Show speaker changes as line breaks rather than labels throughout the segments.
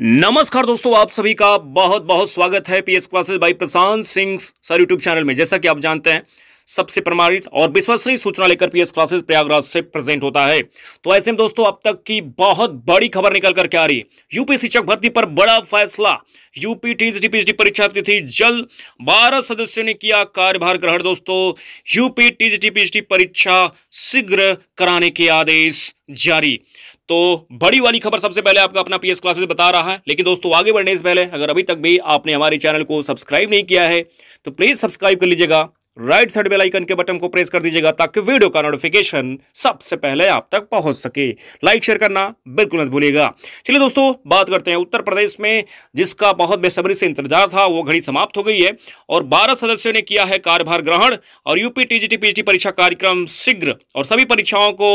नमस्कार दोस्तों आप सभी का बहुत बहुत स्वागत है PS classes by Prashant Singh sir YouTube channel में जैसा कि आप जानते हैं सबसे प्रमाणित और विश्वसनीय सूचना लेकर पीएस क्लासेस प्रयागराज से प्रेजेंट होता है तो ऐसे में दोस्तों अब तक की बहुत बड़ी खबर निकल के आ रही है यूपी शिक्षक भर्ती पर बड़ा फैसला यूपी टीजीटी पीएचडी परीक्षा तिथि जल्द बारह सदस्यों ने किया कार्यभार ग्रहण दोस्तों यूपी टीजीटी पीएचडी परीक्षा शीघ्र कराने के आदेश जारी तो बड़ी वाली खबर सबसे पहले आपका अपना पीएस क्लासेस बता रहा है लेकिन दोस्तों आगे बढ़ने से पहले अगर अभी तक भी आपने हमारे चैनल को सब्सक्राइब नहीं किया है तो प्लीज सब्सक्राइब कर लीजिएगा राइट साइड बेल आइकन के बटन को प्रेस कर दीजिएगा ताकि वीडियो का नोटिफिकेशन सबसे पहले आप तक पहुंच सके लाइक शेयर करना बिल्कुल मत भूलिएगा चलिए दोस्तों बात करते हैं उत्तर प्रदेश में जिसका बहुत बेसब्री से इंतजार था वो घड़ी समाप्त हो गई है और 12 सदस्यों ने किया है कार्यभार ग्रहण और यूपी टीजीटी पीजीटी परीक्षा कार्यक्रम शीघ्र और सभी परीक्षाओं को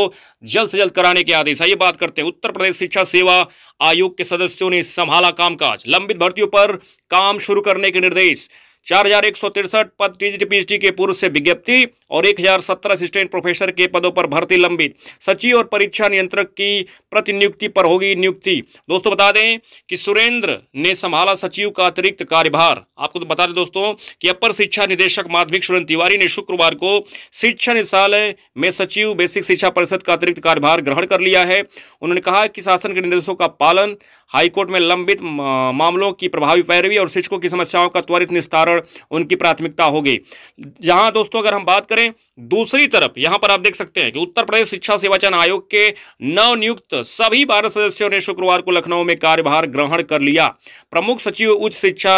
जल्द से जल्द कराने के आदेश आइए बात करते हैं उत्तर प्रदेश शिक्षा सेवा आयोग के सदस्यों ने संभाला कामकाज लंबित भर्तियों पर काम शुरू करने के निर्देश चार हजार एक सौ तिरसठ पद टीजीटी पीएचडी के पूर्व से विज्ञप्ति और एक हजार असिस्टेंट प्रोफेसर के पदों पर भर्ती लंबित सचिव और परीक्षा नियंत्रक की प्रतिनियुक्ति पर होगी नियुक्ति दोस्तों बता दें कि सुरेंद्र ने संभाला सचिव का अतिरिक्त कार्यभार आपको तो बता दें दोस्तों कि अपर शिक्षा निदेशक माध्यमिक सुरेंद्र तिवारी ने शुक्रवार को शिक्षा निदेशालय में सचिव बेसिक शिक्षा परिषद का अतिरिक्त कार्यभार ग्रहण कर लिया है उन्होंने कहा कि शासन के निर्देशों का पालन हाईकोर्ट में लंबित मामलों की प्रभावी पैरवी और शिक्षकों की समस्याओं का त्वरित निस्तारण पर उनकी प्राथमिकता होगी जहां दोस्तों अगर हम बात करें दूसरी तरफ यहां पर आप देख सकते हैं कि उत्तर प्रदेश शिक्षा सेवाचन आयोग के नवनियुक्त सभी बारह सदस्यों ने शुक्रवार को लखनऊ में कार्यभार ग्रहण कर लिया प्रमुख सचिव उच्च शिक्षा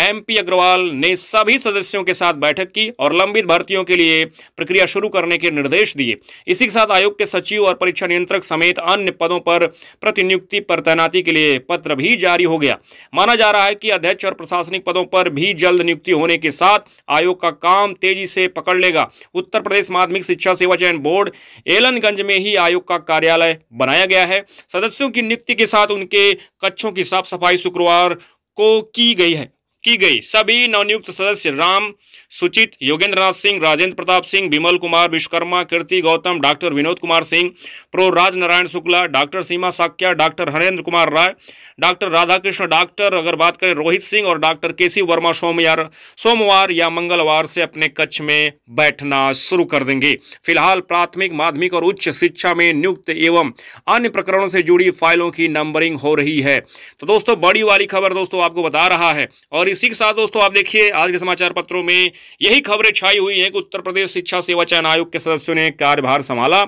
एमपी अग्रवाल ने सभी सदस्यों के साथ बैठक की और लंबित भर्तियों के लिए प्रक्रिया शुरू करने के निर्देश दिए इसी के साथ आयोग के सचिव और परीक्षा नियंत्रक समेत अन्य पदों पर प्रतिनियुक्ति पर तैनाती के लिए पत्र भी जारी हो गया माना जा रहा है कि अध्यक्ष और प्रशासनिक पदों पर भी जल्द नियुक्ति होने के साथ आयोग का काम तेजी से पकड़ लेगा उत्तर प्रदेश माध्यमिक शिक्षा सेवा चयन बोर्ड एलनगंज में ही आयोग का कार्यालय बनाया गया है सदस्यों की नियुक्ति के साथ उनके कक्षों की साफ सफाई शुक्रवार को की गई है की गई सभी नवनियुक्त सदस्य Ram Suchit Yogendra Nath Singh Rajendra Pratap Singh Vimal Kumar Vishwakarma Kirti Gautam doctor Vinod Kumar Singh prof Raj Narayan Shukla doctor Seema Sakya doctor Harendra Kumar Rai doctor Radhakrishna doctor अगर बात करें रोहित सिंह और डॉक्टर के वर्मा सोमवार सोमवार या मंगलवार से अपने कक्ष में बैठना शुरू कर देंगे फिलहाल प्राथमिक माध्यमिक और उच्च शिक्षा में नियुक्त एवं अन्य प्रकरणों से जुड़ी फाइलों की नंबरिंग हो रही है तो दोस्तों बड़ी वाली खबर दोस्तों आपको बता रहा है और इसी के साथ दोस्तों आप देखिए आज के समाचार पत्रों में यही खबरें छाई हुई हैं कि उत्तर प्रदेश शिक्षा सेवा चयन आयोग के सदस्यों ने कार्यभार संभाला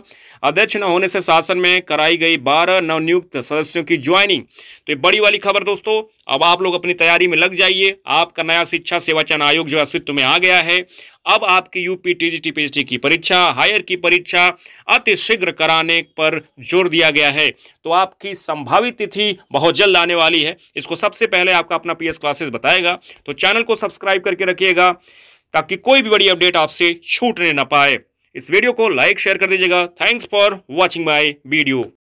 अध्यक्ष न होने से शासन में कराई गई बारह नवनियुक्त सदस्यों की ज्वाइनिंग तो ये बड़ी वाली खबर दोस्तों अब आप लोग अपनी तैयारी में लग जाइए आपका नया शिक्षा सेवा चयन आयोग जो अस्तित्व में आ गया है अब आपकी यूपी टीजीटी पीजीटी की परीक्षा हायर की परीक्षा अति शीघ्र कराने पर जोर दिया गया है तो आपकी संभावित तिथि बहुत जल्द आने वाली है इसको सबसे पहले आपका अपना पीएस क्लासेस बताएगा तो चैनल को सब्सक्राइब करके रखिएगा ताकि कोई भी बड़ी अपडेट आपसे छूटने ना पाए इस वीडियो को लाइक शेयर कर दीजिएगा thanks for watching my video